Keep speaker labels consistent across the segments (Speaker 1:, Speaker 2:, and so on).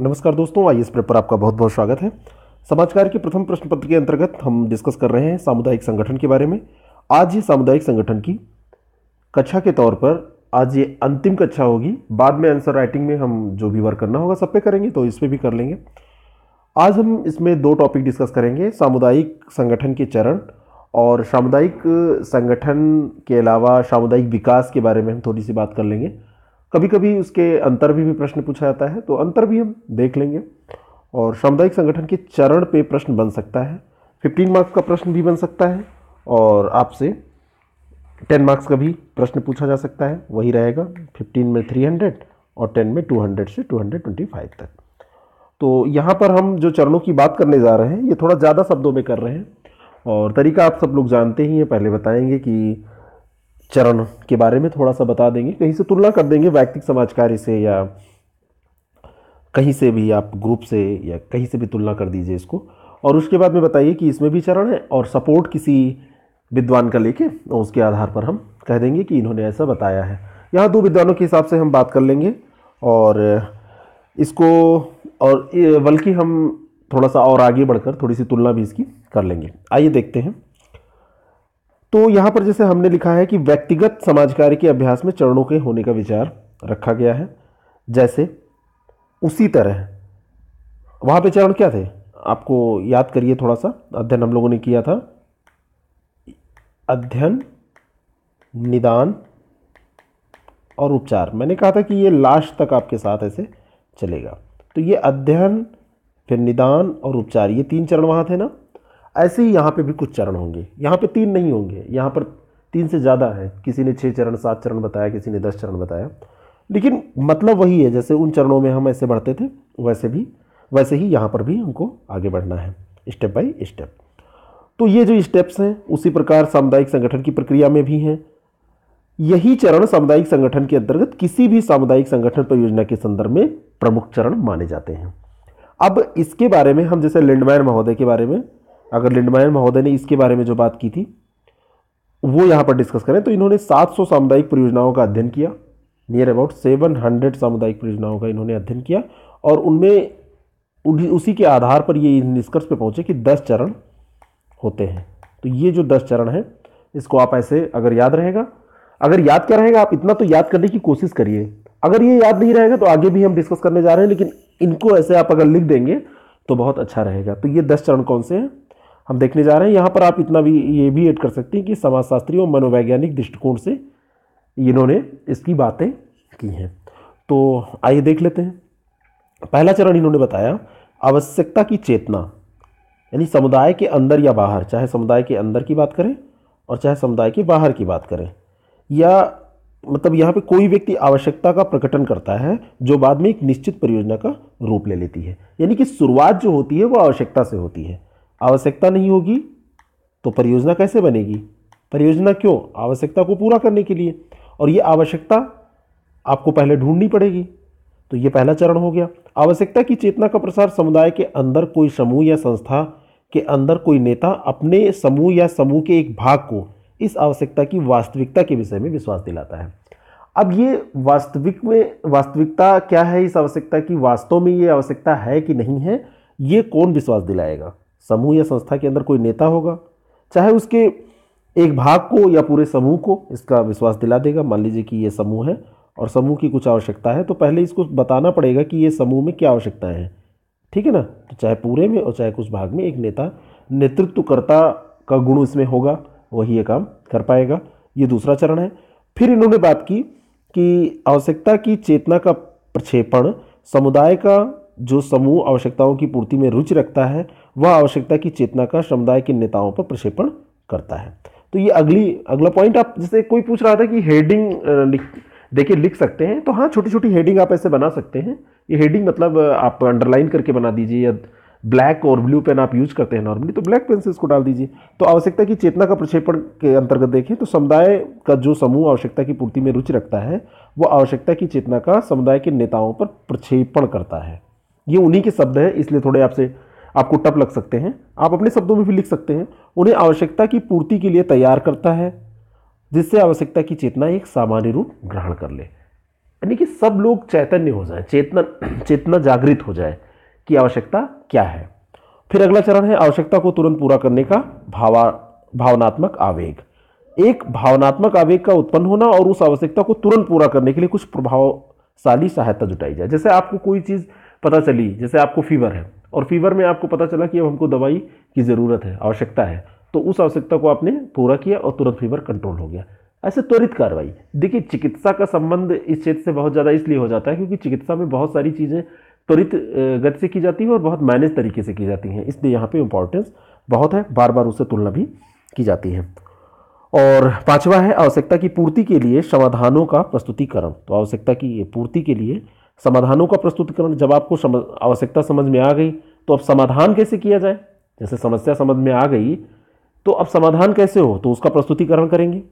Speaker 1: नमस्कार दोस्तों I S पर आपका बहुत बहुत स्वागत है समाचार के प्रथम प्रश्न पत्र के अंतर्गत हम डिस्कस कर रहे हैं सामुदायिक संगठन के बारे में आज ये सामुदायिक संगठन की कक्षा के तौर पर आज ये अंतिम कक्षा होगी बाद में आंसर राइटिंग में हम जो भी वर्क करना होगा सब पे करेंगे तो इस पर भी कर लेंगे आज हम इसमें दो टॉपिक डिस्कस करेंगे सामुदायिक संगठन के चरण और सामुदायिक संगठन के अलावा सामुदायिक विकास के बारे में हम थोड़ी सी बात कर लेंगे कभी कभी उसके अंतर भी, भी प्रश्न पूछा जाता है तो अंतर भी हम देख लेंगे और सामुदायिक संगठन के चरण पे प्रश्न बन सकता है फिफ्टीन मार्क्स का प्रश्न भी बन सकता है और आपसे टेन मार्क्स का भी प्रश्न पूछा जा सकता है वही रहेगा फिफ्टीन में थ्री हंड्रेड और टेन में टू हंड्रेड से टू हंड्रेड ट्वेंटी फाइव तक तो यहाँ पर हम जो चरणों की बात करने जा रहे हैं ये थोड़ा ज़्यादा शब्दों में कर रहे हैं और तरीका आप सब लोग जानते ही हैं पहले बताएंगे कि चरण के बारे में थोड़ा सा बता देंगे कहीं से तुलना कर देंगे वैयक्तिक समाज कार्य से या कहीं से भी आप ग्रुप से या कहीं से भी तुलना कर दीजिए इसको और उसके बाद में बताइए कि इसमें भी चरण है और सपोर्ट किसी विद्वान का लेके और उसके आधार पर हम कह देंगे कि इन्होंने ऐसा बताया है यहाँ दो विद्वानों के हिसाब से हम बात कर लेंगे और इसको और बल्कि हम थोड़ा सा और आगे बढ़कर थोड़ी सी तुलना भी इसकी कर लेंगे आइए देखते हैं तो यहाँ पर जैसे हमने लिखा है कि व्यक्तिगत समाज कार्य के अभ्यास में चरणों के होने का विचार रखा गया है जैसे उसी तरह वहाँ पे चरण क्या थे आपको याद करिए थोड़ा सा अध्ययन हम लोगों ने किया था अध्ययन निदान और उपचार मैंने कहा था कि ये लास्ट तक आपके साथ ऐसे चलेगा तो ये अध्ययन फिर निदान और उपचार ये तीन चरण वहाँ थे ना ऐसे ही यहाँ पे भी कुछ चरण होंगे यहाँ पे तीन नहीं होंगे यहाँ पर तीन से ज़्यादा है किसी ने छः चरण सात चरण बताया किसी ने दस चरण बताया लेकिन मतलब वही है जैसे उन चरणों में हम ऐसे बढ़ते थे वैसे भी वैसे ही यहाँ पर भी हमको आगे बढ़ना है स्टेप बाय स्टेप तो ये जो स्टेप्स हैं उसी प्रकार सामुदायिक संगठन की प्रक्रिया में भी हैं यही चरण सामुदायिक संगठन के अंतर्गत किसी भी सामुदायिक संगठन परियोजना के संदर्भ में प्रमुख चरण माने जाते हैं अब इसके बारे में हम जैसे लिंडमैन महोदय के बारे में अगर लिंडमायन महोदय ने इसके बारे में जो बात की थी वो यहाँ पर डिस्कस करें तो इन्होंने 700 सामुदायिक परियोजनाओं का अध्ययन किया नियर अबाउट 700 सामुदायिक परियोजनाओं का इन्होंने अध्ययन किया और उनमें उसी के आधार पर ये निष्कर्ष पर पहुँचे कि दस चरण होते हैं तो ये जो दस चरण हैं इसको आप ऐसे अगर याद रहेगा अगर याद क्या रहेगा आप इतना तो याद करने की कोशिश करिए अगर ये याद नहीं रहेगा तो आगे भी हम डिस्कस करने जा रहे हैं लेकिन इनको ऐसे आप अगर लिख देंगे तो बहुत अच्छा रहेगा तो ये दस चरण कौन से हैं हम देखने जा रहे हैं यहाँ पर आप इतना भी ये भी ऐड कर सकते हैं कि समाजशास्त्री और मनोवैज्ञानिक दृष्टिकोण से इन्होंने इसकी बातें की हैं तो आइए देख लेते हैं पहला चरण इन्होंने बताया आवश्यकता की चेतना यानी समुदाय के अंदर या बाहर चाहे समुदाय के अंदर की बात करें और चाहे समुदाय के बाहर की बात करें या मतलब यहाँ पे कोई व्यक्ति आवश्यकता का प्रकटन करता है जो बाद में एक निश्चित परियोजना का रूप ले लेती है यानी कि शुरुआत जो होती है वो आवश्यकता से होती है आवश्यकता नहीं होगी तो परियोजना कैसे बनेगी परियोजना क्यों आवश्यकता को पूरा करने के लिए और ये आवश्यकता आपको पहले ढूंढनी पड़ेगी तो ये पहला चरण हो गया आवश्यकता की चेतना का प्रसार समुदाय के अंदर कोई समूह या संस्था के अंदर कोई नेता अपने समूह या समूह के एक भाग को इस आवश्यकता की वास्तविकता के विषय में विश्वास दिलाता है अब ये वास्तविक में वास्तविकता क्या है इस आवश्यकता की वास्तव में ये आवश्यकता है कि नहीं है ये कौन विश्वास दिलाएगा समूह या संस्था के अंदर कोई नेता होगा चाहे उसके एक भाग को या पूरे समूह को इसका विश्वास दिला देगा मान लीजिए कि ये समूह है और समूह की कुछ आवश्यकता है तो पहले इसको बताना पड़ेगा कि ये समूह में क्या आवश्यकताएं हैं ठीक है ना तो चाहे पूरे में और चाहे कुछ भाग में एक नेता नेतृत्वकर्ता का गुण इसमें होगा वही ये काम कर पाएगा ये दूसरा चरण है फिर इन्होंने बात की कि आवश्यकता की चेतना का प्रक्षेपण समुदाय का जो समूह आवश्यकताओं की पूर्ति में रुचि रखता है वह आवश्यकता की चेतना का समुदाय के नेताओं पर प्रक्षेपण करता है तो ये अगली अगला पॉइंट आप जैसे कोई पूछ रहा था कि हेडिंग लिख देखिए लिख सकते हैं तो हाँ छोटी छोटी हेडिंग आप ऐसे बना सकते हैं ये हेडिंग मतलब आप अंडरलाइन करके बना दीजिए या ब्लैक और ब्लू पेन आप यूज करते हैं नॉर्मली तो ब्लैक पेन से इसको डाल दीजिए तो आवश्यकता की चेतना का प्रक्षेपण के अंतर्गत देखें तो समुदाय का जो समूह आवश्यकता की पूर्ति में रुचि रखता है वो आवश्यकता की चेतना का समुदाय के नेताओं पर प्रक्षेपण करता है ये उन्हीं के शब्द है इसलिए थोड़े आपसे आपको टप लग सकते हैं आप अपने शब्दों में भी लिख सकते हैं उन्हें आवश्यकता की पूर्ति के लिए तैयार करता है जिससे आवश्यकता की चेतना एक सामान्य रूप ग्रहण कर ले यानी कि सब लोग चैतन्य हो जाए चेतना चेतना जागृत हो जाए कि आवश्यकता क्या है फिर अगला चरण है आवश्यकता को तुरंत पूरा करने का भावा भावनात्मक आवेग एक भावनात्मक आवेग का उत्पन्न होना और उस आवश्यकता को तुरंत पूरा करने के लिए कुछ प्रभावशाली सहायता जुटाई जाए जैसे आपको कोई चीज़ पता चली जैसे आपको फीवर है और फीवर में आपको पता चला कि अब हमको दवाई की ज़रूरत है आवश्यकता है तो उस आवश्यकता को आपने पूरा किया और तुरंत फीवर कंट्रोल हो गया ऐसे त्वरित कार्रवाई देखिए चिकित्सा का संबंध इस क्षेत्र से बहुत ज़्यादा इसलिए हो जाता है क्योंकि चिकित्सा में बहुत सारी चीज़ें त्वरित गति से की जाती है और बहुत मैनेज तरीके से की जाती हैं इसलिए यहाँ पे इम्पॉर्टेंस बहुत है बार बार उससे तुलना भी की जाती है और पांचवा है आवश्यकता की पूर्ति के लिए समाधानों का प्रस्तुतिकरण तो आवश्यकता की पूर्ति के लिए समाधानों का प्रस्तुतिकरण जब आपको समझ, आवश्यकता समझ में आ गई तो अब समाधान कैसे किया जाए जैसे समस्या समझ में आ गई तो अब समाधान कैसे हो तो उसका प्रस्तुतिकरण करेंगे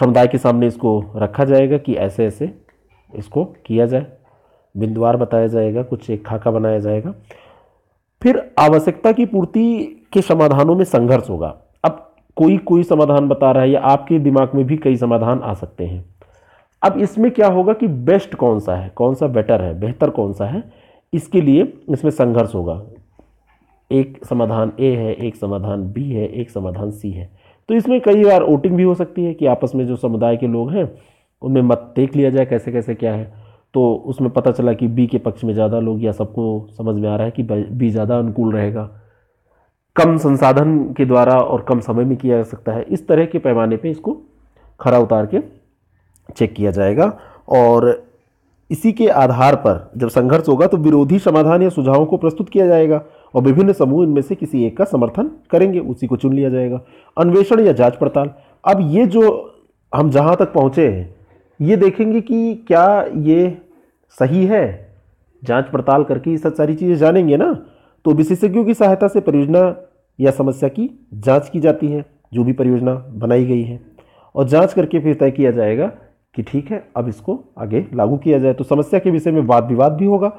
Speaker 1: समुदाय के सामने इसको रखा जाएगा कि ऐसे ऐसे इसको किया जाए बिंदुवार बताया जाएगा कुछ एक खाका बनाया जाएगा फिर आवश्यकता की पूर्ति के समाधानों में संघर्ष होगा अब कोई कोई समाधान बता रहा है या आपके दिमाग में भी कई समाधान आ सकते हैं अब इसमें क्या होगा कि बेस्ट कौन सा है कौन सा बेटर है बेहतर कौन सा है इसके लिए इसमें संघर्ष होगा एक समाधान ए है एक समाधान बी है एक समाधान सी है तो इसमें कई बार वोटिंग भी हो सकती है कि आपस में जो समुदाय के लोग हैं उनमें मत देख लिया जाए कैसे कैसे क्या है तो उसमें पता चला कि बी के पक्ष में ज़्यादा लोग या सबको समझ में आ रहा है कि बी ज़्यादा अनुकूल रहेगा कम संसाधन के द्वारा और कम समय में किया जा सकता है इस तरह के पैमाने पे इसको खरा उतार के चेक किया जाएगा और इसी के आधार पर जब संघर्ष होगा तो विरोधी समाधान या सुझावों को प्रस्तुत किया जाएगा और विभिन्न समूह इनमें से किसी एक का समर्थन करेंगे उसी को चुन लिया जाएगा अन्वेषण या जांच पड़ताल अब ये जो हम जहाँ तक पहुँचे हैं ये देखेंगे कि क्या ये सही है जांच पड़ताल करके ये सब सारी चीज़ें जानेंगे ना तो विशेषज्ञों की सहायता से परियोजना या समस्या की जांच की जाती है जो भी परियोजना बनाई गई है और जांच करके फिर तय किया जाएगा कि ठीक है अब इसको आगे लागू किया जाए तो समस्या के विषय में वाद विवाद भी होगा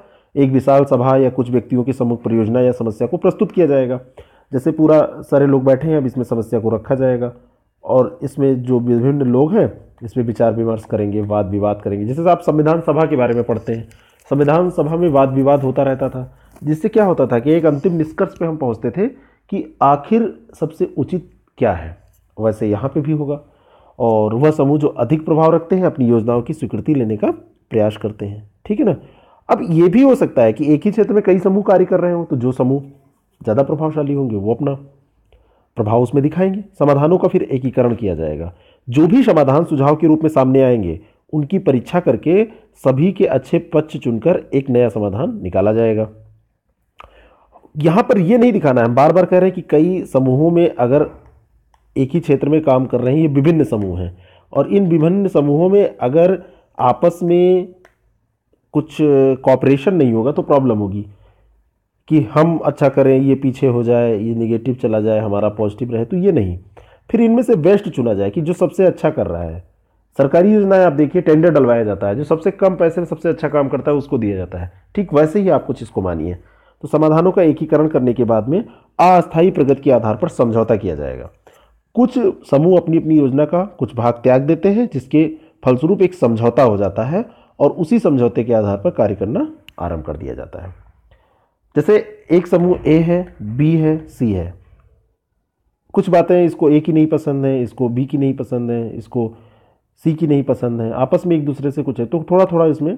Speaker 1: एक विशाल सभा या कुछ व्यक्तियों की समूह परियोजना या समस्या को प्रस्तुत किया जाएगा जैसे पूरा सारे लोग बैठे हैं अब इसमें समस्या को रखा जाएगा और इसमें जो विभिन्न लोग हैं इसमें विचार विमर्श करेंगे वाद विवाद करेंगे जैसे आप संविधान सभा के बारे में पढ़ते हैं संविधान सभा में वाद विवाद होता रहता था जिससे क्या होता था कि एक अंतिम निष्कर्ष पे हम पहुंचते थे कि आखिर सबसे उचित क्या है वैसे यहाँ पे भी होगा और वह समूह जो अधिक प्रभाव रखते हैं अपनी योजनाओं की स्वीकृति लेने का प्रयास करते हैं ठीक है ना अब ये भी हो सकता है कि एक ही क्षेत्र में कई समूह कार्य कर रहे हों तो जो समूह ज़्यादा प्रभावशाली होंगे वो अपना प्रभाव उसमें दिखाएंगे समाधानों का फिर एकीकरण किया जाएगा जो भी समाधान सुझाव के रूप में सामने आएंगे उनकी परीक्षा करके सभी के अच्छे पक्ष चुनकर एक नया समाधान निकाला जाएगा यहाँ पर यह नहीं दिखाना है हम बार बार कह रहे हैं कि कई समूहों में अगर एक ही क्षेत्र में काम कर रहे हैं ये विभिन्न समूह हैं और इन विभिन्न समूहों में अगर आपस में कुछ कॉपरेशन नहीं होगा तो प्रॉब्लम होगी कि हम अच्छा करें ये पीछे हो जाए ये निगेटिव चला जाए हमारा पॉजिटिव रहे तो ये नहीं फिर इनमें से बेस्ट चुना जाए कि जो सबसे अच्छा कर रहा है सरकारी योजनाएं आप देखिए टेंडर डलवाया जाता है जो सबसे कम पैसे में सबसे अच्छा काम करता है उसको दिया जाता है ठीक वैसे ही आप कुछ इसको मानिए तो समाधानों का एकीकरण करने के बाद में अस्थायी प्रगति के आधार पर समझौता किया जाएगा कुछ समूह अपनी अपनी योजना का कुछ भाग त्याग देते हैं जिसके फलस्वरूप एक समझौता हो जाता है और उसी समझौते के आधार पर कार्य करना आरंभ कर दिया जाता है जैसे एक समूह ए है बी है सी है कुछ बातें इसको ए की नहीं पसंद है इसको बी की नहीं पसंद है इसको सी की नहीं पसंद है आपस में एक दूसरे से कुछ है तो थोड़ा थोड़ा इसमें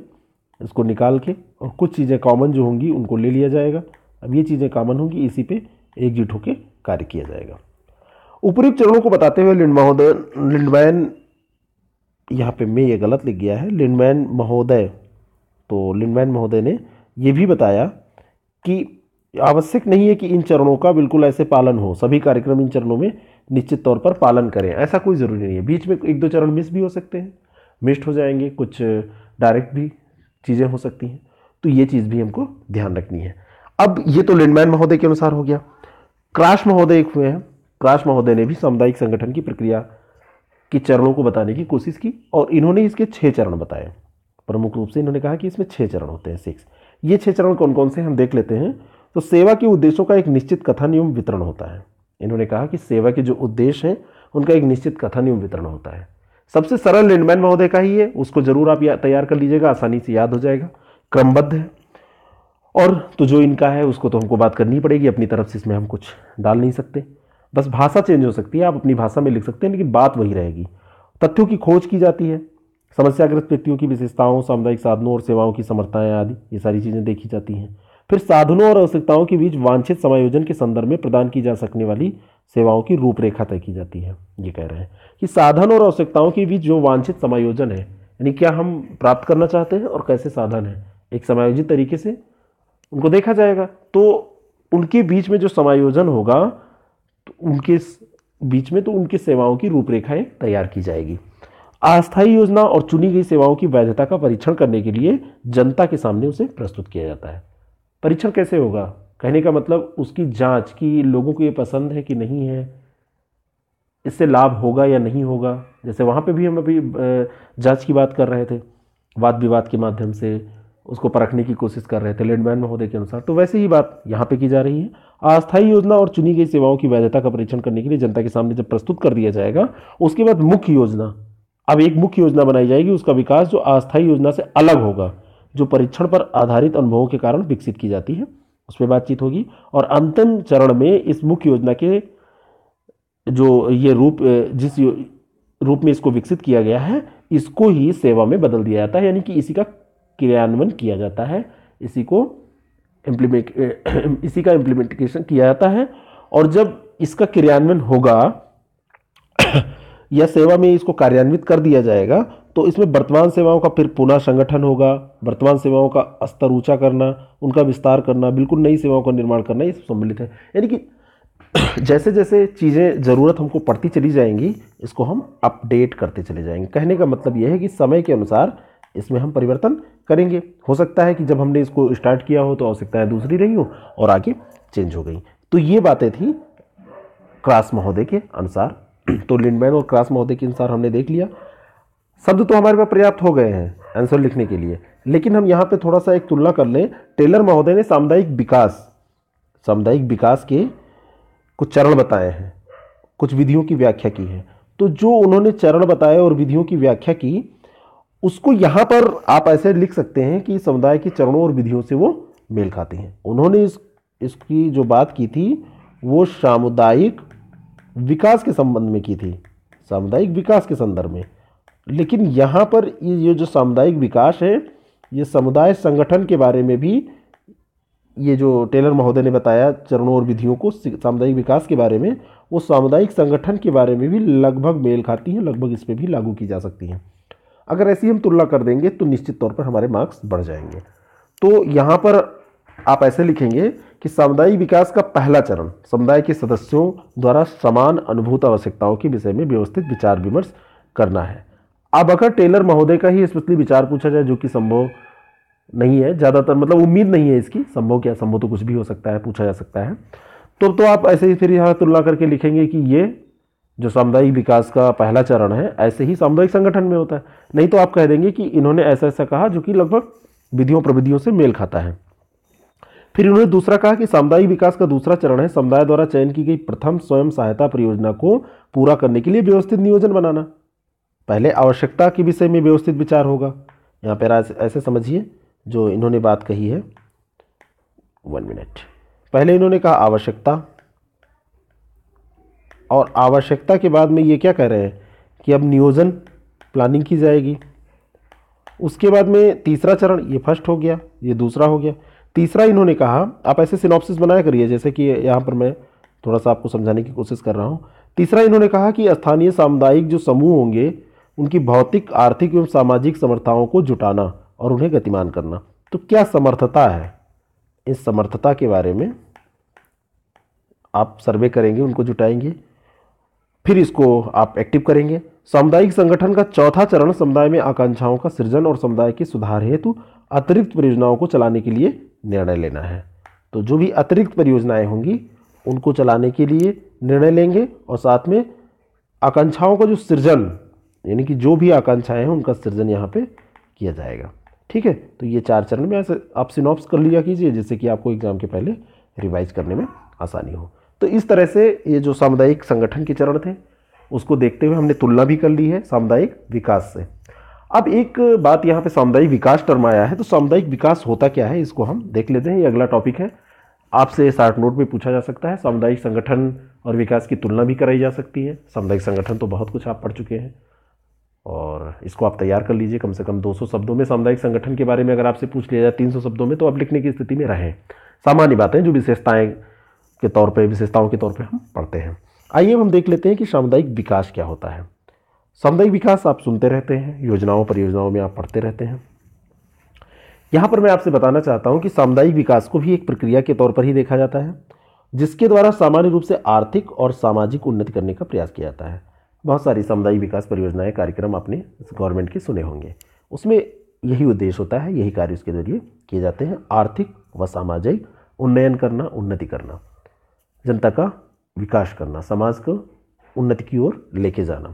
Speaker 1: इसको निकाल के और कुछ चीज़ें कॉमन जो होंगी उनको ले लिया जाएगा अब ये चीज़ें कॉमन होंगी इसी पे एकजुट होकर कार्य किया जाएगा उपरी चरणों को बताते हुए लिंड महोदय लिंडमैन यहाँ पे मैं ये गलत लिख गया है लिंडमैन महोदय तो लिंडमैन महोदय ने ये भी बताया कि आवश्यक नहीं है कि इन चरणों का बिल्कुल ऐसे पालन हो सभी कार्यक्रम इन चरणों में निश्चित तौर पर पालन करें ऐसा कोई ज़रूरी नहीं है बीच में एक दो चरण मिस भी हो सकते हैं मिस्ड हो जाएंगे कुछ डायरेक्ट भी चीज़ें हो सकती हैं तो ये चीज़ भी हमको ध्यान रखनी है अब ये तो लिंडमैन महोदय के अनुसार हो गया क्राश महोदय एक हुए हैं प्रकाश महोदय ने भी सामुदायिक संगठन की प्रक्रिया के चरणों को बताने की कोशिश की और इन्होंने इसके छः चरण बताए प्रमुख रूप से इन्होंने कहा कि इसमें छः चरण होते हैं सिक्स ये छः चरण कौन कौन से हम देख लेते हैं तो सेवा के उद्देश्यों का एक निश्चित कथन एवं वितरण होता है इन्होंने कहा कि सेवा के जो उद्देश्य हैं उनका एक निश्चित कथन एवं वितरण होता है सबसे सरल लैंडमैन महोदय का ही है उसको जरूर आप तैयार कर लीजिएगा आसानी से याद हो जाएगा क्रमबद्ध है और तो जो इनका है उसको तो हमको बात करनी पड़ेगी अपनी तरफ से इसमें हम कुछ डाल नहीं सकते बस भाषा चेंज हो सकती है आप अपनी भाषा में लिख सकते हैं लेकिन बात वही रहेगी तथ्यों की खोज की जाती है समस्याग्रस्त व्यक्तियों की विशेषताओं सामुदायिक साधनों और सेवाओं की समर्थाएँ आदि ये सारी चीज़ें देखी जाती हैं फिर साधनों और आवश्यकताओं के बीच वांछित समायोजन के संदर्भ में प्रदान की जा सकने वाली सेवाओं की रूपरेखा तय की जाती है ये कह रहे हैं कि साधन और आवश्यकताओं के बीच जो वांछित समायोजन है यानी क्या हम प्राप्त करना चाहते हैं और कैसे साधन है एक समायोजित तरीके से उनको देखा जाएगा तो उनके बीच में जो समायोजन होगा उनके बीच में तो उनकी सेवाओं की रूपरेखाएं तैयार की जाएगी अस्थायी योजना और चुनी गई सेवाओं की वैधता का परीक्षण करने के लिए जनता के सामने उसे प्रस्तुत किया जाता है परीक्षण कैसे होगा कहने का मतलब उसकी जांच कि लोगों को ये पसंद है कि नहीं है इससे लाभ होगा या नहीं होगा जैसे वहाँ पे भी हम अभी जांच की बात कर रहे थे वाद विवाद के माध्यम से उसको परखने की कोशिश कर रहे थे लेडमैन महोदय के अनुसार तो वैसे ही बात यहाँ पे की जा रही है अस्थायी योजना और चुनी गई सेवाओं की वैधता का परीक्षण करने के लिए जनता के सामने जब प्रस्तुत कर दिया जाएगा उसके बाद मुख्य योजना अब एक मुख्य योजना बनाई जाएगी उसका विकास जो अस्थायी योजना से अलग होगा जो परीक्षण पर आधारित अनुभवों के कारण विकसित की जाती है उस पर बातचीत होगी और अंतिम चरण में इस मुख्य योजना के जो ये रूप जिस रूप में इसको विकसित किया गया है इसको ही सेवा में बदल दिया जाता है यानी कि इसी का क्रियान्वयन किया जाता है इसी को इम्प्लीमेंट इसी का इम्प्लीमेंटेशन किया जाता है और जब इसका क्रियान्वयन होगा या सेवा में इसको कार्यान्वित कर दिया जाएगा तो इसमें वर्तमान सेवाओं का फिर पुनः संगठन होगा वर्तमान सेवाओं का स्तर ऊंचा करना उनका विस्तार करना बिल्कुल नई सेवाओं का निर्माण करना ये सब सम्मिलित है यानी कि जैसे जैसे चीज़ें ज़रूरत हमको पड़ती चली जाएंगी इसको हम अपडेट करते चले जाएंगे कहने का मतलब यह है कि समय के अनुसार इसमें हम परिवर्तन करेंगे हो सकता है कि जब हमने इसको स्टार्ट किया हो तो आवश्यकताएँ दूसरी रही हो और आगे चेंज हो गई तो ये बातें थी क्रास महोदय के अनुसार तो लिंडमैन और क्रास महोदय के अनुसार हमने देख लिया शब्द तो हमारे पास पर्याप्त हो गए हैं आंसर लिखने के लिए लेकिन हम यहाँ पे थोड़ा सा एक तुलना कर लें टेलर महोदय ने सामुदायिक विकास सामुदायिक विकास के कुछ चरण बताए हैं कुछ विधियों की व्याख्या की है तो जो उन्होंने चरण बताए और विधियों की व्याख्या की उसको यहाँ पर आप ऐसे लिख सकते हैं कि समुदाय के चरणों और विधियों से वो मेल खाते हैं उन्होंने इस इसकी जो बात की थी वो सामुदायिक विकास के संबंध में की थी सामुदायिक विकास के संदर्भ में लेकिन यहाँ पर ये जो सामुदायिक विकास है ये समुदाय संगठन के बारे में भी ये जो टेलर महोदय ने बताया चरणों और विधियों को सामुदायिक विकास के बारे में वो सामुदायिक संगठन के बारे में भी लगभग मेल खाती हैं लगभग इस पर भी लागू की जा सकती हैं अगर ऐसी हम तुलना कर देंगे तो निश्चित तौर पर हमारे मार्क्स बढ़ जाएंगे तो यहाँ पर आप ऐसे लिखेंगे कि सामुदायिक विकास का पहला चरण समुदाय के सदस्यों द्वारा समान अनुभूत आवश्यकताओं के विषय में व्यवस्थित विचार विमर्श करना है अब अगर टेलर महोदय का ही स्पेशली विचार पूछा जाए जो कि संभव नहीं है ज़्यादातर मतलब उम्मीद नहीं है इसकी संभव क्या संभव तो कुछ भी हो सकता है पूछा जा सकता है तो तो आप ऐसे ही फिर यहाँ तुलना करके लिखेंगे कि ये जो सामुदायिक विकास का पहला चरण है ऐसे ही सामुदायिक संगठन में होता है नहीं तो आप कह देंगे कि इन्होंने ऐसा ऐसा कहा जो कि लगभग विधियों प्रविधियों से मेल खाता है फिर इन्होंने दूसरा कहा कि सामुदायिक विकास का दूसरा चरण है समुदाय द्वारा चयन की गई प्रथम स्वयं सहायता परियोजना को पूरा करने के लिए व्यवस्थित नियोजन बनाना पहले आवश्यकता के विषय में व्यवस्थित विचार होगा यहाँ पर ऐसे समझिए जो इन्होंने बात कही है वन मिनट पहले इन्होंने कहा आवश्यकता और आवश्यकता के बाद में ये क्या कह रहे हैं कि अब नियोजन प्लानिंग की जाएगी उसके बाद में तीसरा चरण ये फर्स्ट हो गया ये दूसरा हो गया तीसरा इन्होंने कहा आप ऐसे सिनॉप्सिस बनाया करिए जैसे कि यहाँ पर मैं थोड़ा सा आपको समझाने की कोशिश कर रहा हूँ तीसरा इन्होंने कहा कि स्थानीय सामुदायिक जो समूह होंगे उनकी भौतिक आर्थिक एवं सामाजिक समर्थाओं को जुटाना और उन्हें गतिमान करना तो क्या समर्थता है इस समर्थता के बारे में आप सर्वे करेंगे उनको जुटाएंगे फिर इसको आप एक्टिव करेंगे सामुदायिक संगठन का चौथा चरण समुदाय में आकांक्षाओं का सृजन और समुदाय के सुधार हेतु अतिरिक्त परियोजनाओं को चलाने के लिए निर्णय लेना है तो जो भी अतिरिक्त परियोजनाएं होंगी उनको चलाने के लिए निर्णय लेंगे और साथ में आकांक्षाओं का जो सृजन यानी कि जो भी आकांक्षाएं हैं उनका सृजन यहाँ पे किया जाएगा ठीक है तो ये चार चरण में ऐसे आप सिनॉप्स कर लिया कीजिए जिससे कि आपको एग्ज़ाम के पहले रिवाइज करने में आसानी हो तो इस तरह से ये जो सामुदायिक संगठन के चरण थे उसको देखते हुए हमने तुलना भी कर ली है सामुदायिक विकास से अब एक बात यहाँ पे सामुदायिक विकास टर्म आया है तो सामुदायिक विकास होता क्या है इसको हम देख लेते हैं ये अगला टॉपिक है आपसे शार्ट नोट में पूछा जा सकता है सामुदायिक संगठन और विकास की तुलना भी कराई जा सकती है सामुदायिक संगठन तो बहुत कुछ आप पढ़ चुके हैं और इसको आप तैयार कर लीजिए कम से कम 200 शब्दों में सामुदायिक संगठन के बारे में अगर आपसे पूछ लिया जाए 300 शब्दों में तो आप लिखने की स्थिति में रहें सामान्य बातें जो विशेषताएँ के तौर पर विशेषताओं के तौर पर हम पढ़ते हैं आइए हम देख लेते हैं कि सामुदायिक विकास क्या होता है सामुदायिक विकास आप सुनते रहते हैं योजनाओं परियोजनाओं में आप पढ़ते रहते हैं यहाँ पर मैं आपसे बताना चाहता हूँ कि सामुदायिक विकास को भी एक प्रक्रिया के तौर पर ही देखा जाता है जिसके द्वारा सामान्य रूप से आर्थिक और सामाजिक उन्नति करने का प्रयास किया जाता है बहुत सारी सामुदायिक विकास परियोजनाएं कार्यक्रम आपने गवर्नमेंट के सुने होंगे उसमें यही उद्देश्य होता है यही कार्य उसके जरिए किए जाते हैं आर्थिक व सामाजिक उन्नयन करना उन्नति करना जनता का विकास करना समाज को उन्नति की ओर लेके जाना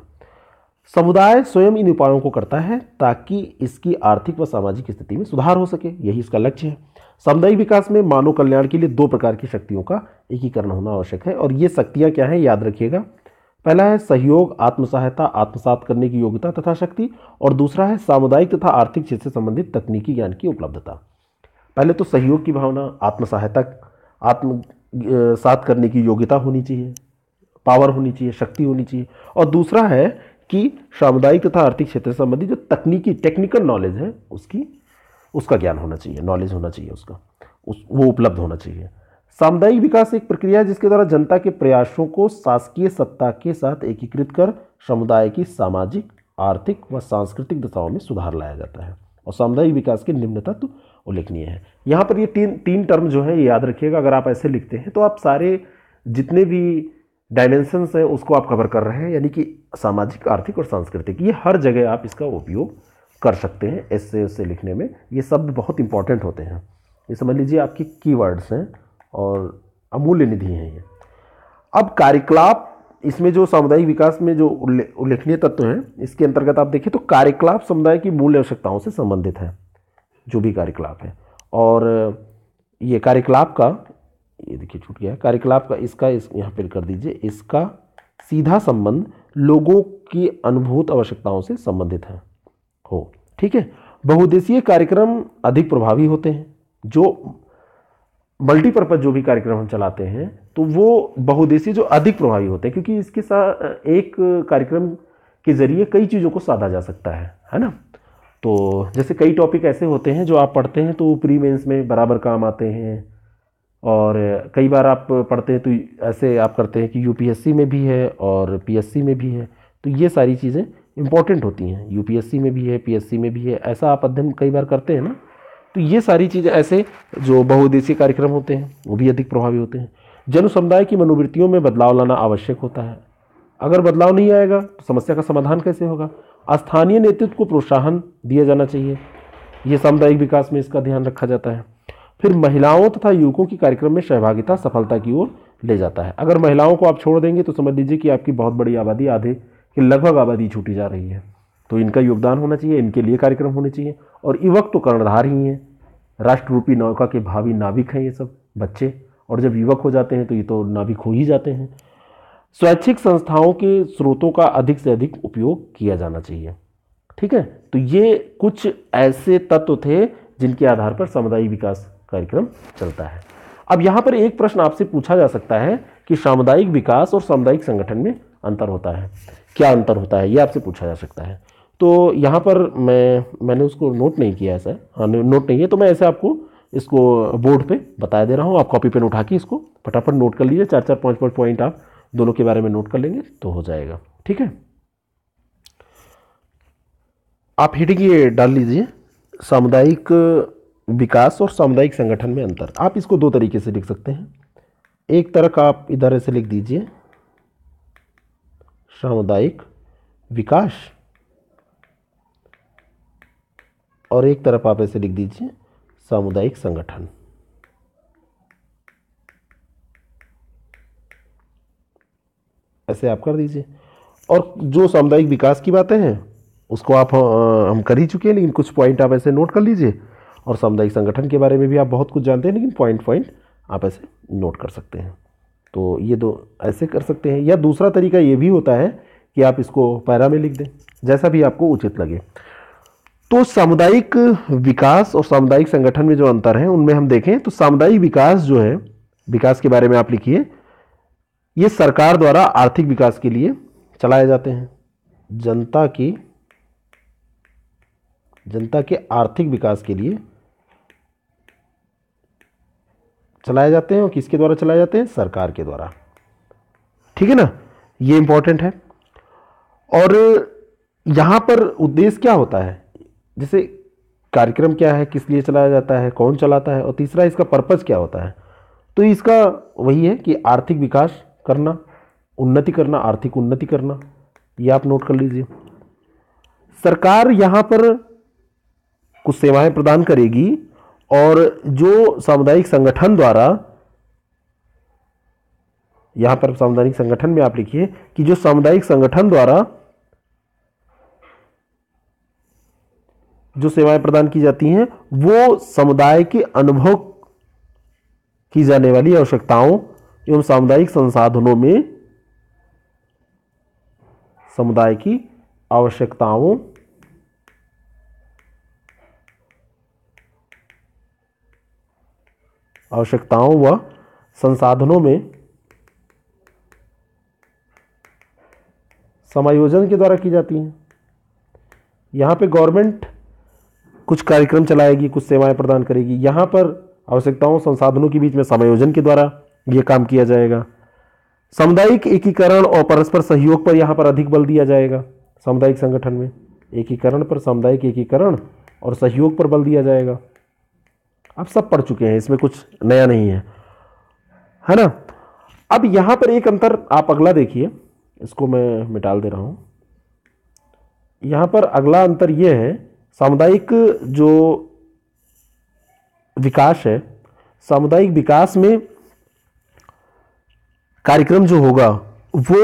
Speaker 1: समुदाय स्वयं इन उपायों को करता है ताकि इसकी आर्थिक व सामाजिक स्थिति में सुधार हो सके यही इसका लक्ष्य है सामुदायिक विकास में मानव कल्याण के लिए दो प्रकार की शक्तियों का एकीकरण होना आवश्यक है और ये शक्तियाँ क्या हैं याद रखिएगा पहला है सहयोग आत्म सहायता आत्मसात करने की योग्यता तथा शक्ति और दूसरा है सामुदायिक तथा आर्थिक क्षेत्र से संबंधित तकनीकी ज्ञान की उपलब्धता पहले तो सहयोग की भावना आत्म सहायता आत्म साथ करने की योग्यता होनी चाहिए पावर होनी चाहिए शक्ति होनी चाहिए और दूसरा है कि सामुदायिक तथा आर्थिक क्षेत्र संबंधी जो तकनीकी टेक्निकल नॉलेज है उसकी उसका ज्ञान होना चाहिए नॉलेज होना चाहिए उसका उस वो उपलब्ध होना चाहिए सामुदायिक विकास एक प्रक्रिया है जिसके द्वारा जनता के प्रयासों को शासकीय सत्ता के साथ एकीकृत कर समुदाय की सामाजिक आर्थिक व सांस्कृतिक दशाओं में सुधार लाया जाता है और सामुदायिक विकास के निम्न तत्व उल्लेखनीय है यहाँ पर ये तीन तीन टर्म जो है ये याद रखिएगा अगर आप ऐसे लिखते हैं तो आप सारे जितने भी डायमेंशंस हैं उसको आप कवर कर रहे हैं यानी कि सामाजिक आर्थिक और सांस्कृतिक ये हर जगह आप इसका उपयोग कर सकते हैं ऐसे ऐसे लिखने में ये शब्द बहुत इंपॉर्टेंट होते हैं ये समझ लीजिए आपके वर्ड्स हैं और अमूल्य निधि हैं ये अब कार्यकलाप इसमें जो सामुदायिक विकास में जो उल्लेखनीय तत्व हैं इसके अंतर्गत आप देखिए तो कार्यकलाप समुदाय की मूल आवश्यकताओं से संबंधित है जो भी कार्यकलाप है और ये कार्यकलाप का ये देखिए छूट गया कार्यकलाप का इसका इस यहाँ पर कर दीजिए इसका सीधा संबंध लोगों की अनुभूत आवश्यकताओं से संबंधित है हो ठीक है बहुदेशीय कार्यक्रम अधिक प्रभावी होते हैं जो मल्टीपर्पज़ जो भी कार्यक्रम हम चलाते हैं तो वो बहुदेशीय जो अधिक प्रभावी होते हैं क्योंकि इसके साथ एक कार्यक्रम के ज़रिए कई चीज़ों को साधा जा सकता है है ना तो जैसे कई टॉपिक ऐसे होते हैं जो आप पढ़ते हैं तो प्री मेंस में बराबर काम आते हैं और कई बार आप पढ़ते हैं तो ऐसे आप करते हैं कि यू में भी है और पी में भी है तो ये सारी चीज़ें इंपॉर्टेंट होती हैं यू में भी है पी में भी है ऐसा आप अध्ययन कई बार करते हैं ना तो ये सारी चीज़ें ऐसे जो बहुउद्देशीय कार्यक्रम होते हैं वो भी अधिक प्रभावी होते हैं जन समुदाय की मनोवृत्तियों में बदलाव लाना आवश्यक होता है अगर बदलाव नहीं आएगा तो समस्या का समाधान कैसे होगा स्थानीय नेतृत्व को प्रोत्साहन दिया जाना चाहिए ये सामुदायिक विकास में इसका ध्यान रखा जाता है फिर महिलाओं तथा युवकों की कार्यक्रम में सहभागिता सफलता की ओर ले जाता है अगर महिलाओं को आप छोड़ देंगे तो समझ लीजिए कि आपकी बहुत बड़ी आबादी आधे की लगभग आबादी छूटी जा रही है तो इनका योगदान होना चाहिए इनके लिए कार्यक्रम होने चाहिए और युवक तो कर्णधार ही हैं राष्ट्र रूपी नौका के भावी नाविक हैं ये सब बच्चे और जब युवक हो जाते हैं तो ये तो नाविक हो ही जाते हैं स्वैच्छिक संस्थाओं के स्रोतों का अधिक से अधिक उपयोग किया जाना चाहिए ठीक है तो ये कुछ ऐसे तत्व थे जिनके आधार पर सामुदायिक विकास कार्यक्रम चलता है अब यहाँ पर एक प्रश्न आपसे पूछा जा सकता है कि सामुदायिक विकास और सामुदायिक संगठन में अंतर होता है क्या अंतर होता है ये आपसे पूछा जा सकता है तो यहाँ पर मैं मैंने उसको नोट नहीं किया ऐसा हाँ नोट नहीं है तो मैं ऐसे आपको इसको बोर्ड पे बता दे रहा हूँ आप कॉपी पेन उठा के इसको फटाफट नोट कर लीजिए चार चार पाँच पाँच पॉइंट आप दोनों के बारे में नोट कर लेंगे तो हो जाएगा ठीक है आप हेडिंग ये डाल लीजिए सामुदायिक विकास और सामुदायिक संगठन में अंतर आप इसको दो तरीके से लिख सकते हैं एक तरह आप इधर ऐसे लिख दीजिए सामुदायिक विकास और एक तरफ आप ऐसे लिख दीजिए सामुदायिक संगठन ऐसे आप कर दीजिए और जो सामुदायिक विकास की बातें हैं उसको आप हम कर ही चुके हैं लेकिन कुछ पॉइंट आप ऐसे नोट कर लीजिए और सामुदायिक संगठन के बारे में भी आप बहुत कुछ जानते हैं लेकिन पॉइंट पॉइंट आप ऐसे नोट कर सकते हैं तो ये दो ऐसे कर सकते हैं या दूसरा तरीका ये भी होता है कि आप इसको पैरा में लिख दें जैसा भी आपको उचित लगे तो सामुदायिक विकास और सामुदायिक संगठन में जो अंतर है उनमें हम देखें तो सामुदायिक विकास जो है विकास के बारे में आप लिखिए ये सरकार द्वारा आर्थिक विकास के लिए चलाए जाते हैं जनता की जनता के आर्थिक विकास के लिए चलाए जाते हैं और किसके द्वारा चलाए जाते हैं सरकार के द्वारा ठीक है ना ये इम्पोर्टेंट है और यहाँ पर उद्देश्य क्या होता है जैसे कार्यक्रम क्या है किस लिए चलाया जाता है कौन चलाता है और तीसरा इसका पर्पज़ क्या होता है तो इसका वही है कि आर्थिक विकास करना उन्नति करना आर्थिक उन्नति करना ये आप नोट कर लीजिए सरकार यहाँ पर कुछ सेवाएं प्रदान करेगी और जो सामुदायिक संगठन द्वारा यहां पर सामुदायिक संगठन में आप लिखिए कि जो सामुदायिक संगठन द्वारा जो सेवाएं प्रदान की जाती हैं वो समुदाय के अनुभव की जाने वाली आवश्यकताओं एवं सामुदायिक संसाधनों में समुदाय की आवश्यकताओं आवश्यकताओं व संसाधनों में समायोजन के द्वारा की जाती हैं यहाँ पे गवर्नमेंट कुछ कार्यक्रम चलाएगी कुछ सेवाएं प्रदान करेगी यहाँ पर आवश्यकताओं संसाधनों के बीच में समायोजन के द्वारा ये काम किया जाएगा सामुदायिक एकीकरण और परस्पर सहयोग पर यहाँ पर अधिक बल दिया जाएगा सामुदायिक संगठन में एकीकरण पर सामुदायिक एकीकरण और सहयोग पर बल दिया जाएगा आप सब पढ़ चुके हैं इसमें कुछ नया नहीं है है ना अब यहाँ पर एक अंतर आप अगला देखिए इसको मैं मिटाल दे रहा हूँ यहाँ पर अगला अंतर यह है सामुदायिक जो विकास है सामुदायिक विकास में कार्यक्रम जो होगा वो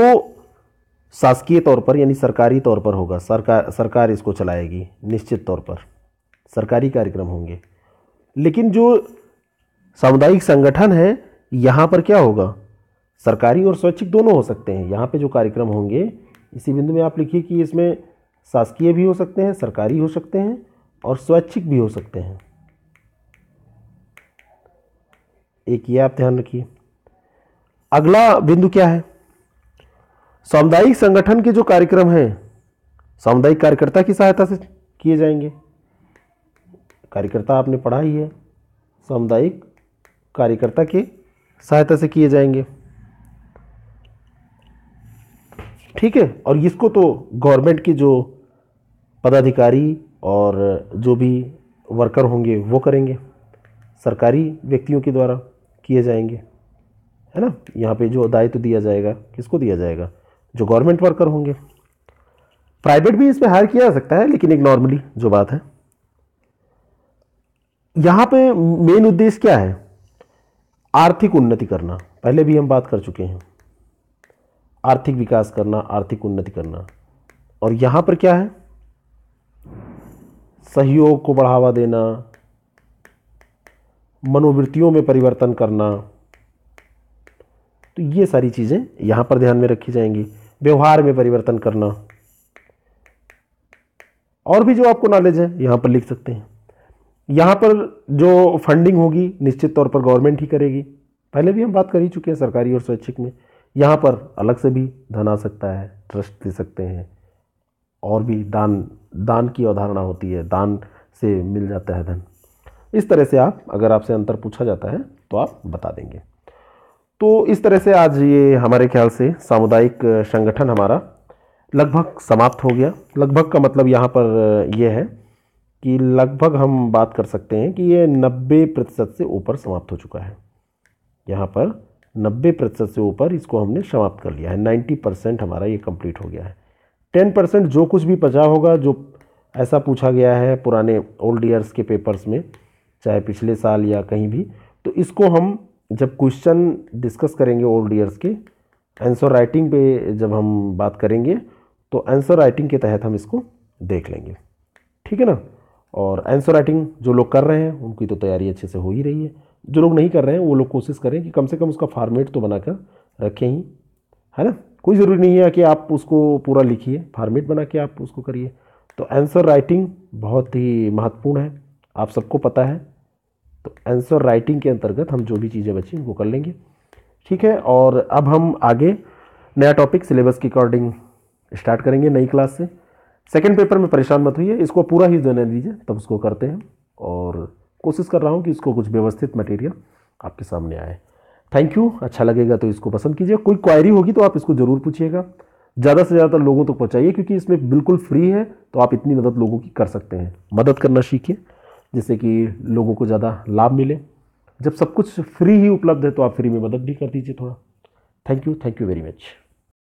Speaker 1: शासकीय तौर पर यानी सरकारी तौर पर होगा सरकार सरकार इसको चलाएगी निश्चित तौर पर सरकारी कार्यक्रम होंगे लेकिन जो सामुदायिक संगठन है यहाँ पर क्या होगा सरकारी और स्वैच्छिक दोनों हो सकते हैं यहाँ पे जो कार्यक्रम होंगे इसी बिंदु में आप लिखिए कि इसमें शासकीय भी हो सकते हैं सरकारी हो सकते हैं और स्वैच्छिक भी हो सकते हैं एक ये आप ध्यान रखिए अगला बिंदु क्या है सामुदायिक संगठन के जो कार्यक्रम हैं सामुदायिक कार्यकर्ता की सहायता से किए जाएंगे कार्यकर्ता आपने पढ़ा ही है सामुदायिक कार्यकर्ता की सहायता से किए जाएंगे ठीक है और इसको तो गवर्नमेंट के जो पदाधिकारी और जो भी वर्कर होंगे वो करेंगे सरकारी व्यक्तियों के द्वारा किए जाएंगे है ना यहाँ पे जो दायित्व दिया जाएगा किसको दिया जाएगा जो गवर्नमेंट वर्कर होंगे प्राइवेट भी इसमें हायर किया जा सकता है लेकिन एक नॉर्मली जो बात है यहाँ पे मेन उद्देश्य क्या है आर्थिक उन्नति करना पहले भी हम बात कर चुके हैं आर्थिक विकास करना आर्थिक उन्नति करना और यहाँ पर क्या है सहयोग को बढ़ावा देना मनोवृत्तियों में परिवर्तन करना तो ये सारी चीज़ें यहाँ पर ध्यान में रखी जाएंगी व्यवहार में परिवर्तन करना और भी जो आपको नॉलेज है यहाँ पर लिख सकते हैं यहाँ पर जो फंडिंग होगी निश्चित तौर पर गवर्नमेंट ही करेगी पहले भी हम बात कर ही चुके हैं सरकारी और स्वैच्छिक में यहाँ पर अलग से भी धन आ सकता है ट्रस्ट दे सकते हैं और भी दान दान की अवधारणा होती है दान से मिल जाता है धन इस तरह से आप अगर आपसे अंतर पूछा जाता है तो आप बता देंगे तो इस तरह से आज ये हमारे ख्याल से सामुदायिक संगठन हमारा लगभग समाप्त हो गया लगभग का मतलब यहाँ पर यह है कि लगभग हम बात कर सकते हैं कि ये नब्बे प्रतिशत से ऊपर समाप्त हो चुका है यहाँ पर नब्बे प्रतिशत से ऊपर इसको हमने समाप्त कर लिया है नाइन्टी परसेंट हमारा ये कंप्लीट हो गया है टेन परसेंट जो कुछ भी बचा होगा जो ऐसा पूछा गया है पुराने ओल्ड ईयर्स के पेपर्स में चाहे पिछले साल या कहीं भी तो इसको हम जब क्वेश्चन डिस्कस करेंगे ओल्ड ईयर्स के आंसर राइटिंग पे जब हम बात करेंगे तो आंसर राइटिंग के तहत हम इसको देख लेंगे ठीक है ना और आंसर राइटिंग जो लोग कर रहे हैं उनकी तो तैयारी अच्छे से हो ही रही है जो लोग नहीं कर रहे हैं वो लोग कोशिश करें कि कम से कम उसका फार्मेट तो बनाकर रखें ही है ना कोई ज़रूरी नहीं है कि आप उसको पूरा लिखिए फार्मेट बना के आप उसको करिए तो आंसर राइटिंग बहुत ही महत्वपूर्ण है आप सबको पता है तो आंसर राइटिंग के अंतर्गत हम जो भी चीज़ें बची उनको कर लेंगे ठीक है और अब हम आगे नया टॉपिक सिलेबस के अकॉर्डिंग स्टार्ट करेंगे नई क्लास से सेकेंड पेपर में परेशान मत होइए इसको पूरा ही देने दीजिए तब उसको करते हैं और कोशिश कर रहा हूँ कि इसको कुछ व्यवस्थित मटेरियल आपके सामने आए थैंक यू अच्छा लगेगा तो इसको पसंद कीजिए कोई क्वायरी होगी तो आप इसको ज़रूर पूछिएगा ज़्यादा से ज़्यादा लोगों तक तो पहुँचाइए क्योंकि इसमें बिल्कुल फ्री है तो आप इतनी मदद लोगों की कर सकते हैं मदद करना सीखिए जिससे कि लोगों को ज़्यादा लाभ मिले जब सब कुछ फ्री ही उपलब्ध है तो आप फ्री में मदद भी कर दीजिए थोड़ा thank you thank you very much